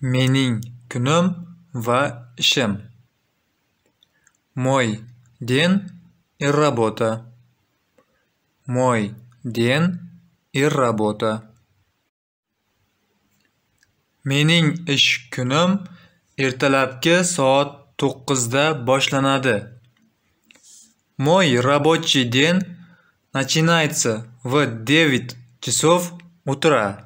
Mening kunim va ishim. Мой день и работа. Мой день и работа. Mening ish kunim ertalabki soat to'qqizda boshlanadi. Мой рабочий день начинается в девять часов утра.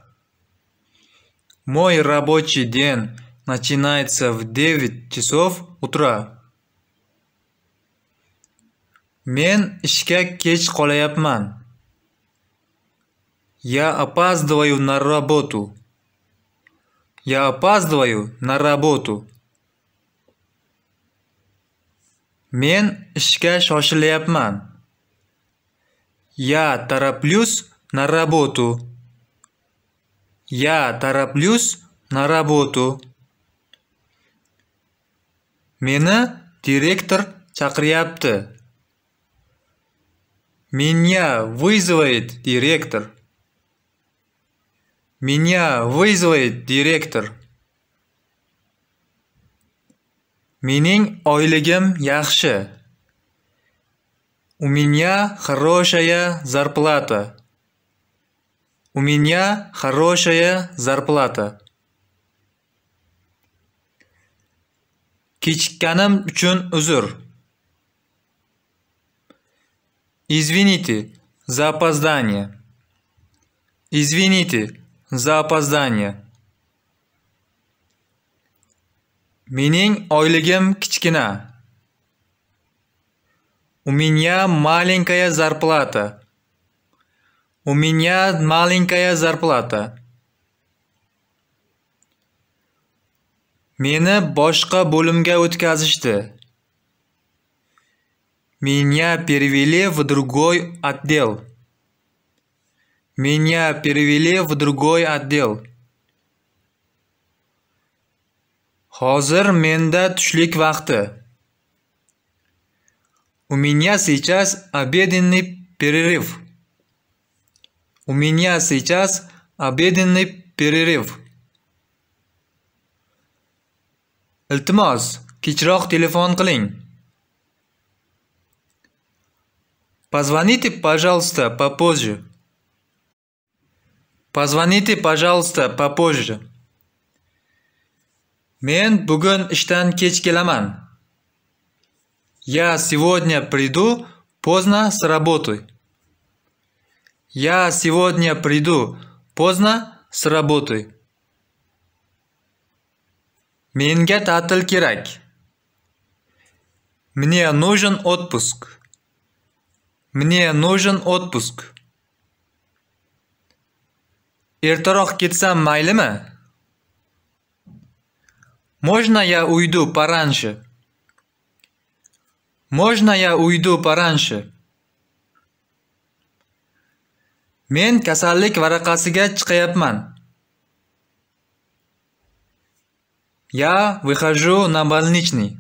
Мой рабочий день начинается в 9 часов утра. Мен ishga kech qolayapman. Я опаздываю на работу. Я опаздываю на работу. Мен ishga shoshilyapman. Я тороплюсь на работу. Я тороплюсь на работу. Меня директор чакырыпты. Меня вызывает директор. Меня вызывает директор. Менің ойлигим яхши. У меня хорошая зарплата. У меня хорошая зарплата. Kechikkanim чун uzr. Извините за опоздание. Извините за опоздание. Mening oyligim кичкина. У меня маленькая зарплата. У меня маленькая зарплata. Meni boshqa bo'limga o'tkazishdi. Меня перевели в другой отдел. Меня перевели в другой отдел. Hozir menda tushlik vaqti. У меня сейчас обеденный перерыв. У меня сейчас обеденный перерыв. Iltimos, kechroq телефон клин. Позвоните, пожалуйста, попозже. Позвоните, пожалуйста, попозже. Men bugun ishdan kech kelaman. Я сегодня приду поздно с работы. Я сегодня приду поздно с работы. Менге татил керек. Мне нужен отпуск. Мне нужен отпуск. Эртерох кетсам майлими? Можно я уйду пораньше? Можно я уйду пораньше? Men kasallik varaqasiga chiqayapman. Я выхожу на больничный.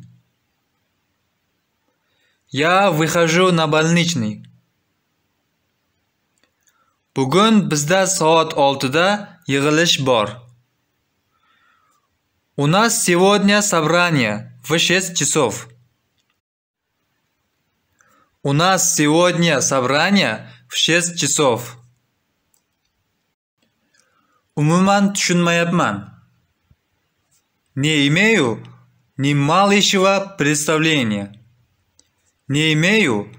Я выхожу на больничный. Bugun bizda soat 6 da yig'ilish bor. У нас сегодня собрание в 6 часов. У нас сегодня собрание в 6 часов. Umuman tushunmayapman. Не имею ни малейшего представления. Не имею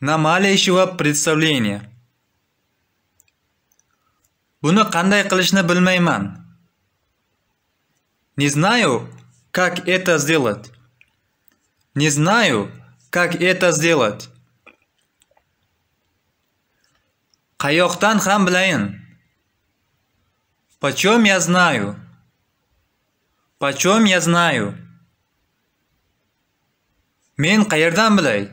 на малейшего представления. Buni qanday qilishni bilmayman. Не знаю, как это сделать. Не знаю, как это сделать. Qayoqdan ham bilayin. Почем я знаю? Почем я знаю? Мен каердан билай?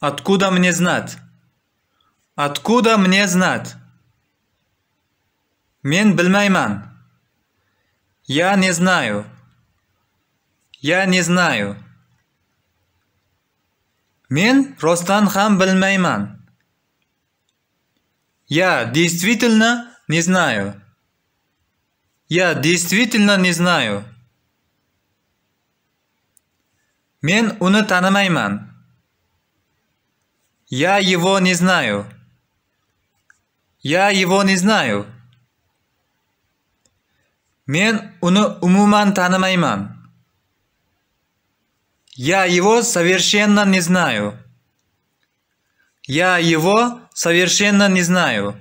Откуда мне знать? Откуда мне знать? Мен билмайман. Я не знаю. Я не знаю. Мен ростан хам билмайман. Я действительно не знаю. Я действительно не знаю. Мен uni tanimayman. Я его не знаю. Я его не знаю. Мен uni умуман tanimayman. Я его совершенно не знаю. Я его совершенно не знаю.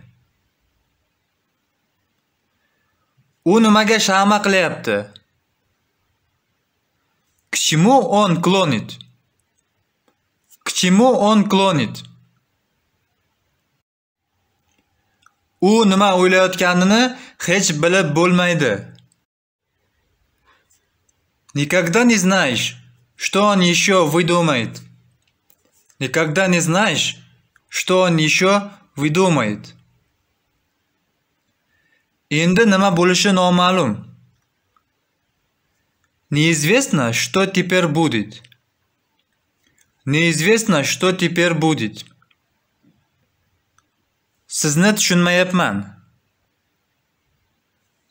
u nimaga shama qilyapti к чему он клонит к чему он клонит u nima o'ylayotganini hech bilib bo'lmaydi никогда не знаешь что он еще выдумает никогда не знаешь что он еще выдумает Endi nima больше noma'lum. Неизвестно, что теперь будет. Неизвестно, что теперь будет. Sizni tushunmayapman.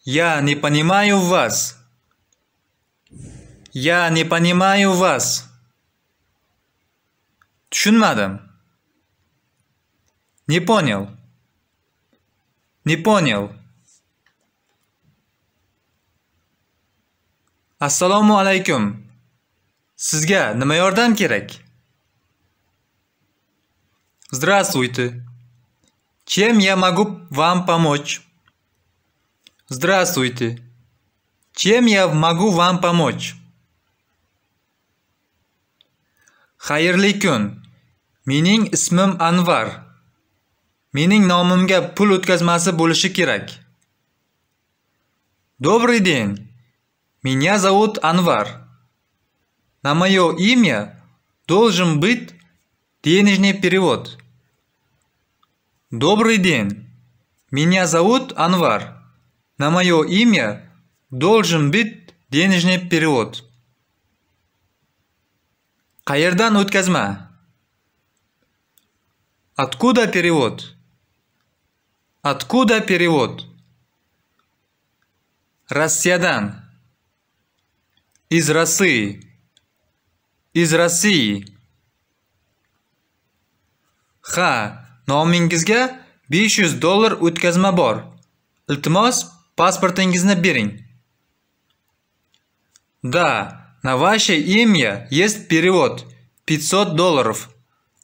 Я не понимаю вас. Я не понимаю вас. Tushunmadim. Не понял. Не понял. Assalomu alaykum. Sizga nima yordam kerak? Здравствуйте. Чем я могу вам помочь? Здравствуйте. Чем я могу вам помочь? Xayrli kun. Mening ismim Anvar. Mening nomimga pul o'tkazmasi bo'lishi kerak. Добрый день. Меня зовут Анвар. На мое имя должен быть денежный перевод. Добрый день. Меня зовут Анвар. На мое имя должен быть денежный перевод. Кайердан Утказма. Откуда перевод? Откуда перевод? Россиядан. Из России. Из России. Ha, nomingizga 500 dollar o'tkazma bor. Iltimos, паспортingizni bering. Да, на ваше имя есть перевод 500 долларов.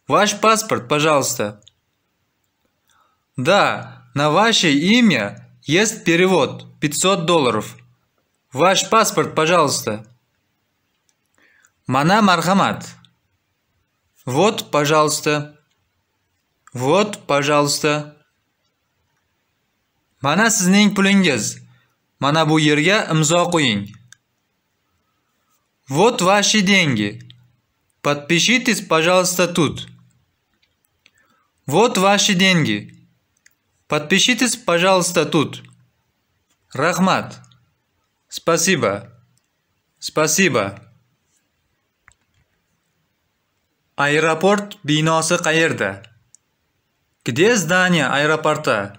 Ваш паспорт, пожалуйста. Да, на ваше имя есть перевод 500 долларов. Ваш паспорт, пожалуйста. Мана мархамат. Вот, пожалуйста. Вот, пожалуйста. Mana sizning pulingiz. Мана бу yerga imzo qo'ying. Вот ваши деньги. Подпишитесь, пожалуйста, тут. Вот ваши деньги. Подпишитесь, пожалуйста, тут. Рахмат. Спасибо. Спасибо. Аэропорт биносы qayerda? Где здание аэропорта?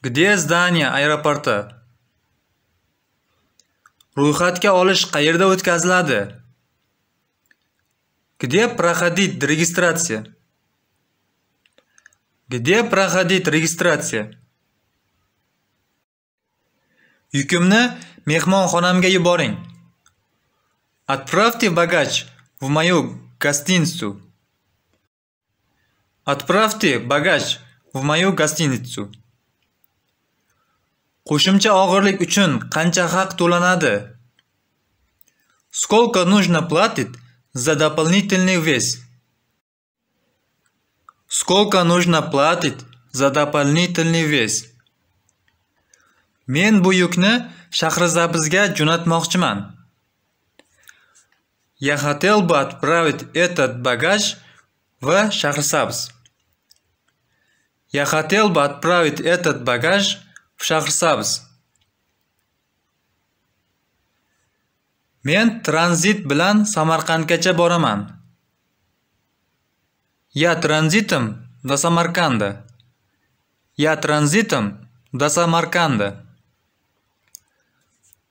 Где здание аэропорта? Ro'yxatga олыш qayerda o'tkaziladi? Где проходить регистрация? Где проходить регистрация? мехмон mehmonxonamga yuboring. Отправьте багаж в мою гостиницу. Отправьте багаж в мою гостиницу. Кушимча og'irlik uchun канча хак to'lanadi? Сколько нужно платить за дополнительный вес? Сколько нужно платить за дополнительный вес? Мен бу yukni Shahrizabizga jo'natmoqchiman. я хотел бы отправить этот багаж в Шахрсабз. Я хотел бы отправить этот багаж в Шахрсабз. Мен транзит bilan Samarqandgacha бораман. Я транзитом до Самарканда. Я транзитом до Самарканда.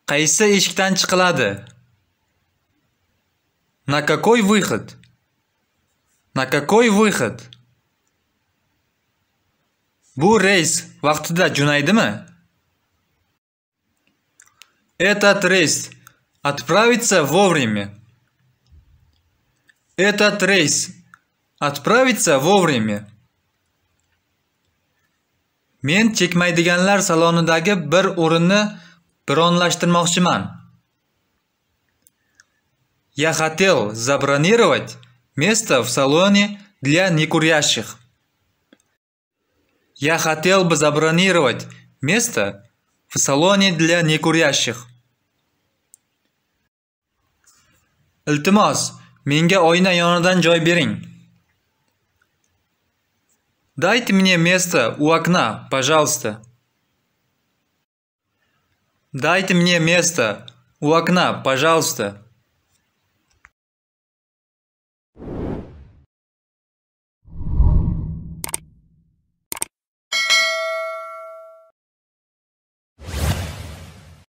Qaysi eshikdan chiqiladi? На какой выход? На какой выход? Бу рейс вақтыда жунайды Этот рейс отправится вовремя. Этот рейс отправится вовремя. Мен чекмайдыганлар салонудагы бір орынны бронлаштырмақшыман. Мен Я хотел забронировать место в салоне для некурящих. Я хотел бы забронировать место в салоне для некурящих. Iltimos, menga oyna yonidan joy bering. Дайте мне место у окна, пожалуйста. Дайте мне место у окна, пожалуйста.